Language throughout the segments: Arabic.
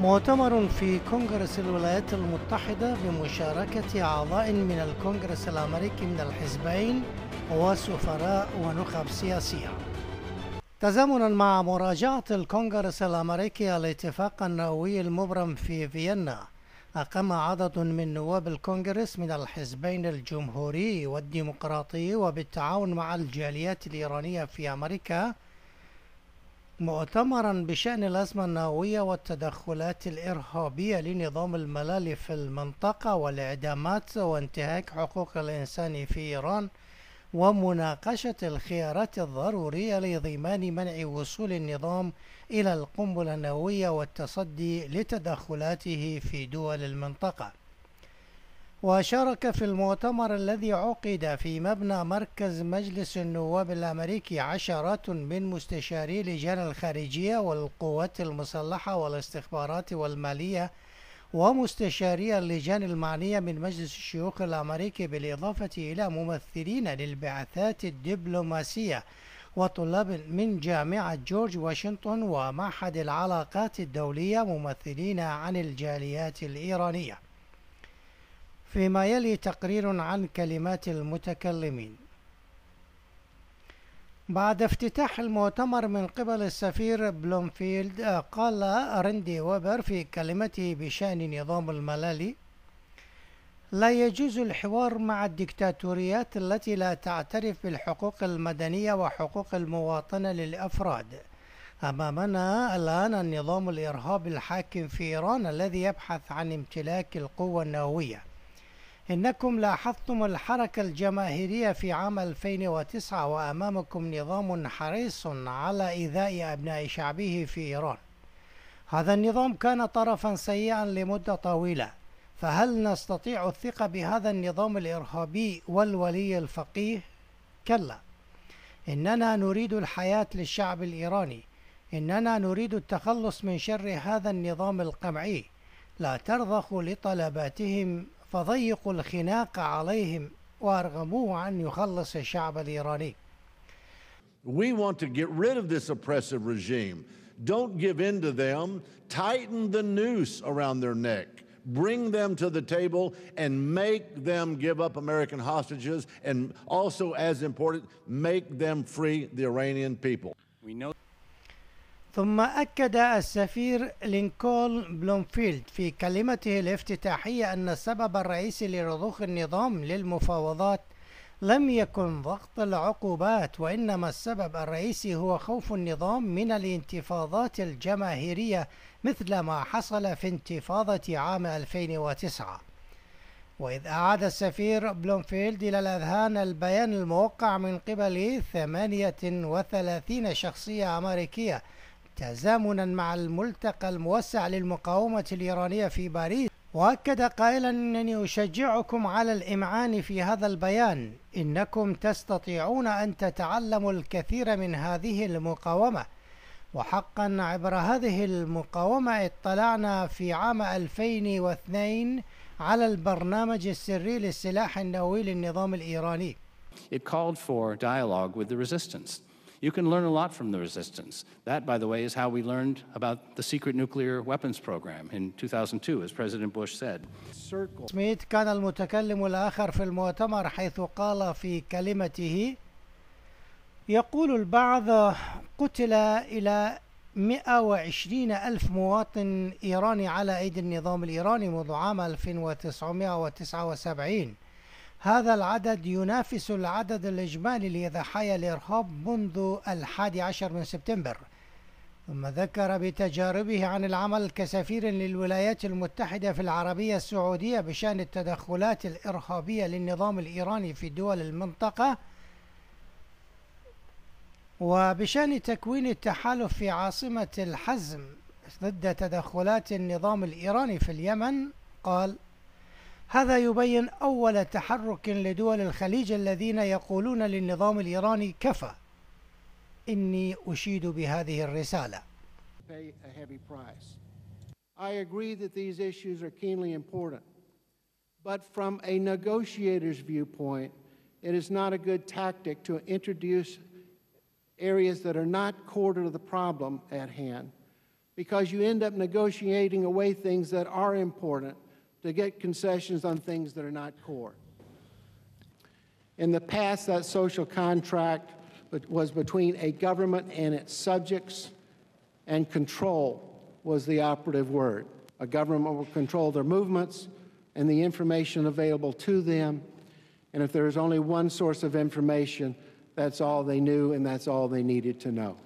مؤتمر في كونغرس الولايات المتحدة بمشاركة أعضاء من الكونغرس الأمريكي من الحزبين وسفراء ونخب سياسية تزامنا مع مراجعة الكونغرس الأمريكي الاتفاق النووي المبرم في فيينا أقام عدد من نواب الكونغرس من الحزبين الجمهوري والديمقراطي وبالتعاون مع الجاليات الإيرانية في أمريكا مؤتمرا بشأن الأزمة النووية والتدخلات الإرهابية لنظام الملالي في المنطقة والإعدامات وانتهاك حقوق الإنسان في إيران ومناقشة الخيارات الضرورية لضمان منع وصول النظام إلى القنبلة النووية والتصدي لتدخلاته في دول المنطقة وشارك في المؤتمر الذي عقد في مبنى مركز مجلس النواب الأمريكي عشرات من مستشاري لجان الخارجية والقوات المسلحة والاستخبارات والمالية ومستشاري اللجان المعنية من مجلس الشيوخ الأمريكي بالإضافة إلى ممثلين للبعثات الدبلوماسية وطلاب من جامعة جورج واشنطن ومعهد العلاقات الدولية ممثلين عن الجاليات الإيرانية فيما يلي تقرير عن كلمات المتكلمين بعد افتتاح المؤتمر من قبل السفير بلومفيلد آه، قال رندي وبر في كلمته بشأن نظام الملالي لا يجوز الحوار مع الدكتاتوريات التي لا تعترف بالحقوق المدنية وحقوق المواطنة للأفراد أمامنا الآن النظام الإرهابي الحاكم في إيران الذي يبحث عن امتلاك القوة النووية إنكم لاحظتم الحركة الجماهيرية في عام 2009 وأمامكم نظام حريص على إيذاء أبناء شعبه في إيران هذا النظام كان طرفا سيئا لمدة طويلة فهل نستطيع الثقة بهذا النظام الإرهابي والولي الفقيه؟ كلا إننا نريد الحياة للشعب الإيراني إننا نريد التخلص من شر هذا النظام القمعي لا ترضخ لطلباتهم فضيقوا الخناق عليهم وأرغموه يخلص الشعب الإيراني We want to get rid of this oppressive regime. Don't give in to them. Tighten the noose around their neck. Bring them to the table and make them give up American hostages. And also, as important, make them free the Iranian people. We know ثم أكد السفير لينكولن بلومفيلد في كلمته الافتتاحية أن السبب الرئيسي لرضوخ النظام للمفاوضات لم يكن ضغط العقوبات وإنما السبب الرئيسي هو خوف النظام من الانتفاضات الجماهيرية مثل ما حصل في انتفاضة عام 2009 وإذ أعاد السفير بلومفيلد إلى الأذهان البيان الموقع من قبل 38 شخصية أمريكية تزامنا مع الملتقى الموسع للمقاومة الإيرانية في باريس وأكد قائلا أنني أشجعكم على الإمعان في هذا البيان إنكم تستطيعون أن تتعلموا الكثير من هذه المقاومة وحقا عبر هذه المقاومة اطلعنا في عام 2002 على البرنامج السري للسلاح النووي للنظام الإيراني It called for dialogue with the resistance. You can learn a lot from the resistance. That, by the way, is how we learned about the secret nuclear weapons program in 2002, as President Bush said. سميث كان المتكلم الآخر في المؤتمر حيث قال في كلمته يقول البعض قتل إلى 120 ألف مواطن إيراني على أيدي النظام الإيراني منذ عام 1979 هذا العدد ينافس العدد الإجمالي لضحايا الإرهاب منذ الحادي عشر من سبتمبر ثم ذكر بتجاربه عن العمل كسفير للولايات المتحدة في العربية السعودية بشأن التدخلات الإرهابية للنظام الإيراني في دول المنطقة وبشأن تكوين التحالف في عاصمة الحزم ضد تدخلات النظام الإيراني في اليمن قال هذا يبين أول تحرك لدول الخليج الذين يقولون للنظام الإيراني كفى إني أشيد بهذه الرسالة pay a heavy price. I agree that these issues are keenly important, but from a negotiator's viewpoint, it is not a good tactic to introduce areas that are not core to the problem at hand because you end up negotiating away things that are important to get concessions on things that are not core. In the past, that social contract was between a government and its subjects, and control was the operative word. A government will control their movements and the information available to them, and if there is only one source of information, that's all they knew and that's all they needed to know.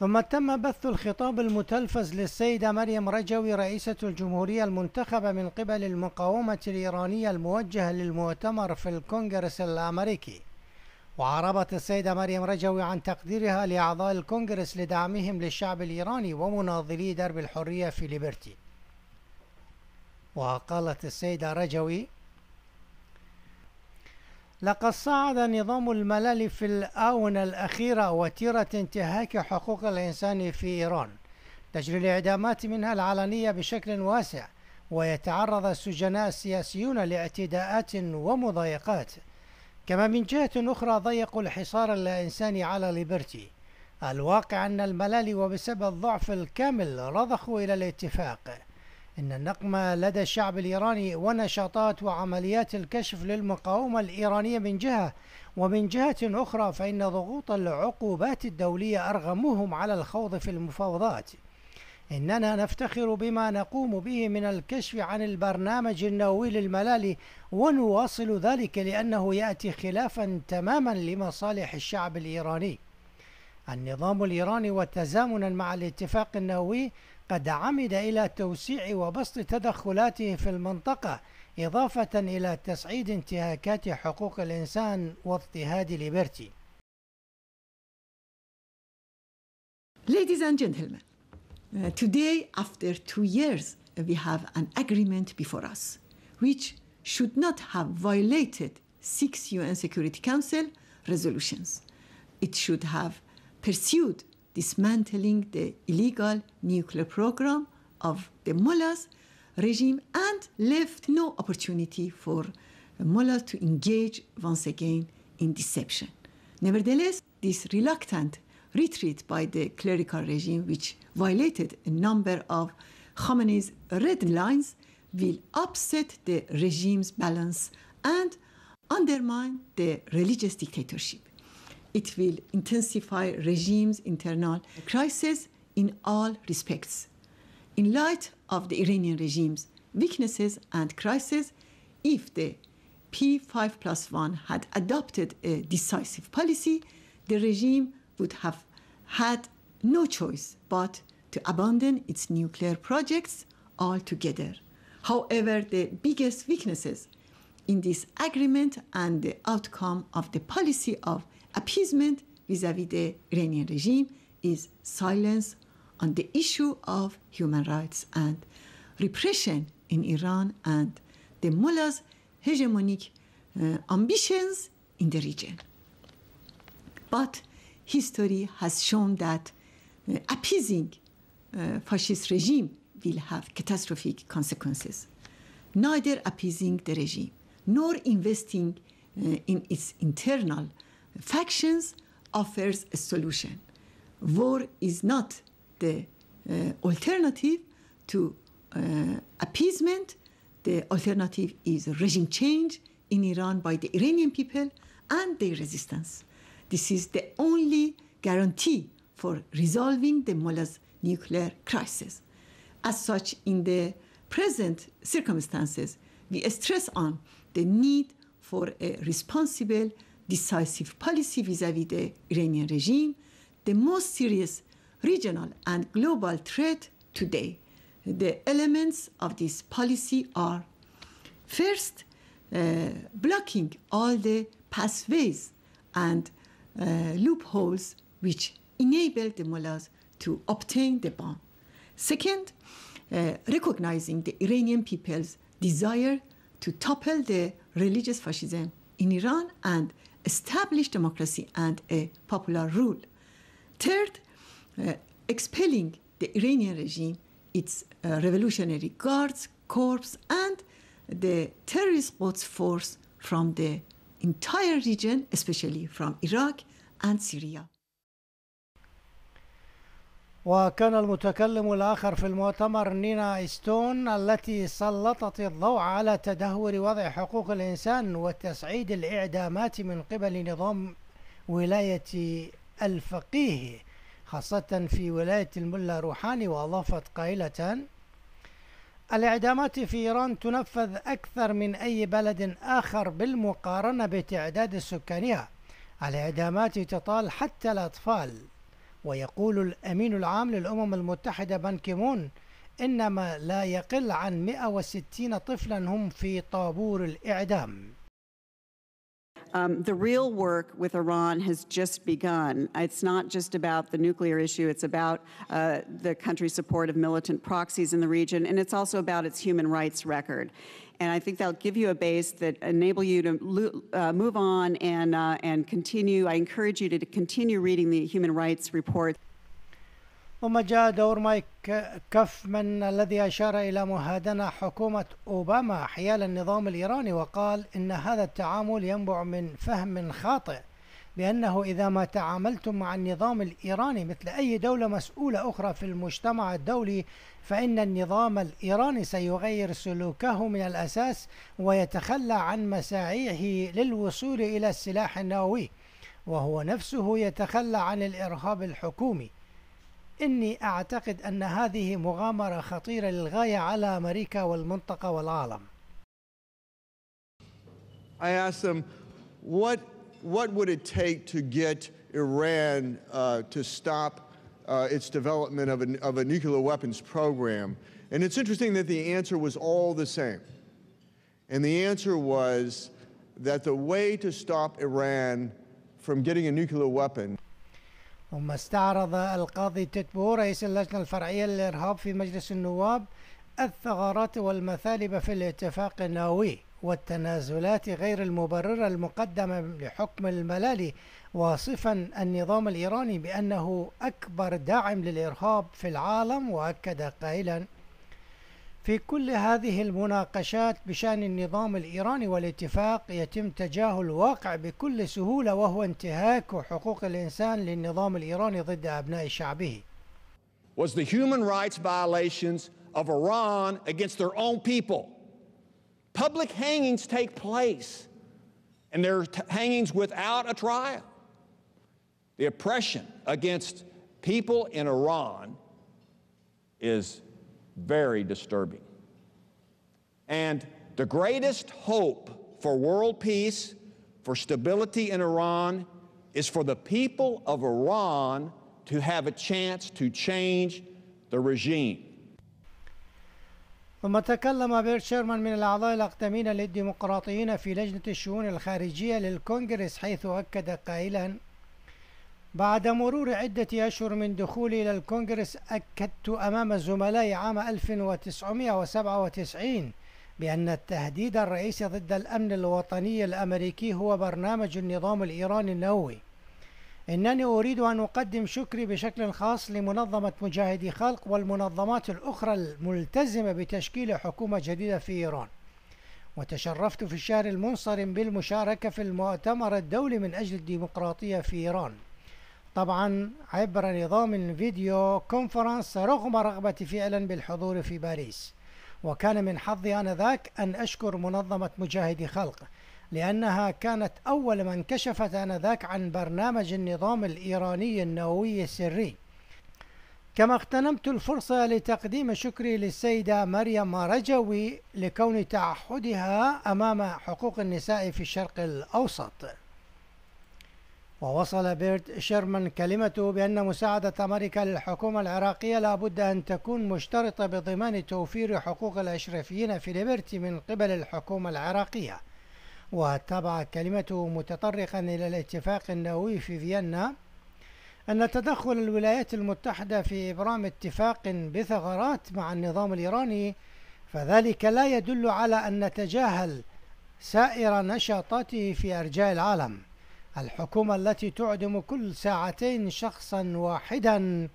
ثم تم بث الخطاب المتلفز للسيدة مريم رجوي رئيسة الجمهورية المنتخبة من قبل المقاومة الإيرانية الموجهة للمؤتمر في الكونغرس الأمريكي وعربت السيدة مريم رجوي عن تقديرها لأعضاء الكونغرس لدعمهم للشعب الإيراني ومناضلي درب الحرية في ليبرتي وقالت السيدة رجوي لقد صعد نظام الملل في الآونة الأخيرة وتيرة انتهاك حقوق الإنسان في إيران تجري الإعدامات منها العلنية بشكل واسع ويتعرض السجناء السياسيون لاعتداءات ومضايقات كما من جهة أخرى ضيقوا الحصار الإنساني على ليبرتي الواقع أن الملل وبسبب ضعف الكامل رضخوا إلى الاتفاق إن النقمة لدى الشعب الإيراني ونشاطات وعمليات الكشف للمقاومة الإيرانية من جهة ومن جهة أخرى فإن ضغوط العقوبات الدولية أرغموهم على الخوض في المفاوضات إننا نفتخر بما نقوم به من الكشف عن البرنامج النووي للملالي ونواصل ذلك لأنه يأتي خلافا تماما لمصالح الشعب الإيراني النظام الإيراني وتزامنا مع الاتفاق النووي قد عمد إلى توسيع وبسط تدخلاته في المنطقة إضافة إلى تسعيد انتهاكات حقوق الإنسان واضطهاد ليبرتي Ladies and gentlemen, uh, today after two years we have an agreement before us which should not have violated six UN Security Council resolutions. It should have pursued dismantling the illegal nuclear program of the mullahs regime and left no opportunity for mullah to engage once again in deception. Nevertheless, this reluctant retreat by the clerical regime, which violated a number of Khamenei's red lines, will upset the regime's balance and undermine the religious dictatorship it will intensify regime's internal crises in all respects. In light of the Iranian regime's weaknesses and crisis, if the P5 plus 1 had adopted a decisive policy, the regime would have had no choice but to abandon its nuclear projects altogether. However, the biggest weaknesses in this agreement and the outcome of the policy of appeasement vis-à-vis the Iranian regime is silence on the issue of human rights and repression in Iran and the mullahs' hegemonic uh, ambitions in the region. But history has shown that uh, appeasing uh, fascist regime will have catastrophic consequences. Neither appeasing the regime nor investing uh, in its internal factions offers a solution. War is not the uh, alternative to uh, appeasement. The alternative is regime change in Iran by the Iranian people and their resistance. This is the only guarantee for resolving the mullah's nuclear crisis. As such, in the present circumstances, we stress on the need for a responsible decisive policy vis-à-vis the Iranian regime, the most serious regional and global threat today. The elements of this policy are first, uh, blocking all the pathways and uh, loopholes which enable the mullahs to obtain the bomb. Second, uh, recognizing the Iranian people's desire to topple the religious fascism in Iran and established democracy and a popular rule. Third, uh, expelling the Iranian regime, its uh, revolutionary guards, corps, and the terrorist bots force from the entire region, especially from Iraq and Syria. وكان المتكلم الآخر في المؤتمر نينا ستون التي سلطت الضوء على تدهور وضع حقوق الإنسان وتسعيد الإعدامات من قبل نظام ولاية الفقيه خاصة في ولاية الملا روحاني وأضافت قائلة الإعدامات في إيران تنفذ أكثر من أي بلد آخر بالمقارنة بتعداد سكانها الإعدامات تطال حتى الأطفال ويقول الأمين العام للأمم المتحدة بان كيمون إنما لا يقل عن 160 طفلا هم في طابور الإعدام Um, the real work with Iran has just begun. It's not just about the nuclear issue, it's about uh, the country's support of militant proxies in the region, and it's also about its human rights record. and I think that'll give you a base that enable you to uh, move on and, uh, and continue. I encourage you to, to continue reading the human rights report. ثم جاء دور مايك كفمن الذي أشار إلى مهادنة حكومة أوباما حيال النظام الإيراني وقال إن هذا التعامل ينبع من فهم خاطئ بأنه إذا ما تعاملتم مع النظام الإيراني مثل أي دولة مسؤولة أخرى في المجتمع الدولي فإن النظام الإيراني سيغير سلوكه من الأساس ويتخلى عن مساعيه للوصول إلى السلاح النووي وهو نفسه يتخلى عن الإرهاب الحكومي إني أعتقد أن هذه مغامرة خطيرة للغاية على أمريكا والمنطقة والعالم I asked them, what what would it take to get Iran uh, to stop uh, its development of, an, of a nuclear weapons program? And it's interesting that the answer was all the same. And the answer was that the way to stop Iran from getting a nuclear weapon وما استعرض القاضي تكبو رئيس اللجنة الفرعية للإرهاب في مجلس النواب الثغرات والمثالب في الاتفاق النووي والتنازلات غير المبررة المقدمة لحكم الملالي واصفا النظام الإيراني بأنه أكبر داعم للإرهاب في العالم وأكد قائلا في كل هذه المناقشات بشأن النظام الإيراني والاتفاق يتم تجاهل الواقع بكل سهولة وهو انتهاك حقوق الإنسان للنظام الإيراني ضد أبناء شعبه was the human rights violations of Iran against their own people. Public hangings take place, and they're hangings without a trial. The oppression against people in Iran is very disturbing. And the greatest hope for world peace, for stability in Iran, is for the people of Iran to have a chance to change the regime. ثم تكلم بيرت شيرمان من الأعضاء الأقدمين للديمقراطيين في لجنة الشؤون الخارجية للكونغرس حيث أكد قائلا بعد مرور عدة أشهر من دخولي إلى الكونغرس أكدت أمام زملائي عام 1997 بأن التهديد الرئيسي ضد الأمن الوطني الأمريكي هو برنامج النظام الإيراني النووي إنني أريد أن أقدم شكري بشكل خاص لمنظمة مجاهدي خلق والمنظمات الأخرى الملتزمة بتشكيل حكومة جديدة في إيران وتشرفت في الشهر المنصرم بالمشاركة في المؤتمر الدولي من أجل الديمقراطية في إيران طبعا عبر نظام فيديو كونفرنس رغم رغبتي فعلا بالحضور في باريس وكان من حظي آنذاك أن أشكر منظمة مجاهدي خلق لأنها كانت أول من كشفت آنذاك عن برنامج النظام الإيراني النووي السري كما اغتنمت الفرصة لتقديم شكري للسيدة مريم رجوي لكون تعهدها أمام حقوق النساء في الشرق الأوسط ووصل بيرت شيرمان كلمته بأن مساعدة أمريكا للحكومة العراقية لابد أن تكون مشترطة بضمان توفير حقوق الأشرفيين في ليبرتي من قبل الحكومة العراقية وتابع كلمته متطرقا إلى الاتفاق النووي في فيينا أن تدخل الولايات المتحدة في إبرام اتفاق بثغرات مع النظام الإيراني فذلك لا يدل على أن نتجاهل سائر نشاطاته في أرجاء العالم الحكومة التي تعدم كل ساعتين شخصا واحدا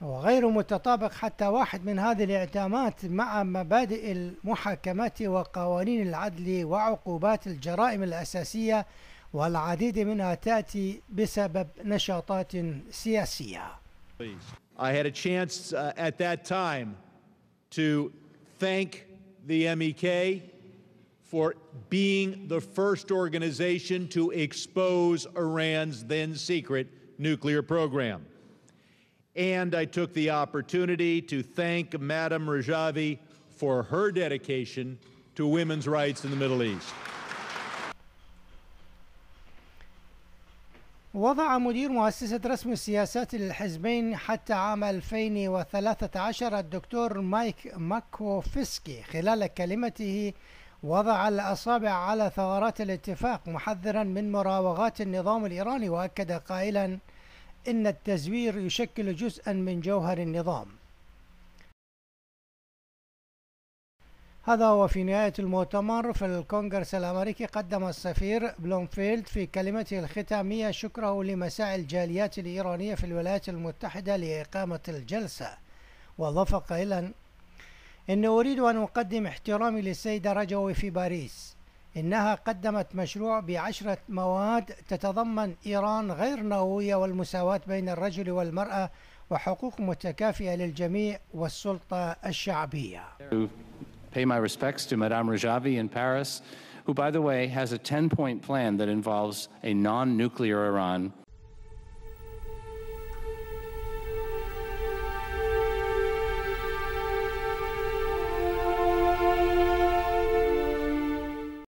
وغير متطابق حتى واحد من هذه الاعتامات مع مبادئ المحاكمة وقوانين العدل وعقوبات الجرائم الأساسية والعديد منها تأتي بسبب نشاطات سياسية. I had a chance uh, at that time to thank the MEK for being the first organization to expose Iran's then secret nuclear program. and I took the opportunity to thank Madam Rajavi for her dedication to women's rights in the Middle East. وضع مدير مؤسسة رسم السياسات للحزبين حتى عام 2013 الدكتور مايك ماكوفسكي خلال كلمته وضع الأصابع على ثغرات الاتفاق محذرا من مراوغات النظام الإيراني وأكد قائلا إن التزوير يشكل جزءا من جوهر النظام هذا وفي نهاية المؤتمر في الكونغرس الأمريكي قدم السفير بلومفيلد في كلمته الختامية شكره لمساعي الجاليات الإيرانية في الولايات المتحدة لإقامة الجلسة وأضاف قائلا إن أريد أن أقدم احترامي للسيدة رجوي في باريس إنها قدمت مشروع بعشرة مواد تتضمن إيران غير نووية والمساواة بين الرجل والمرأة وحقوق متكافئة للجميع والسلطة الشعبية. Pay my respects to Madame Rajavi in Paris, who, by the way, has a 10-point plan that involves a non-nuclear Iran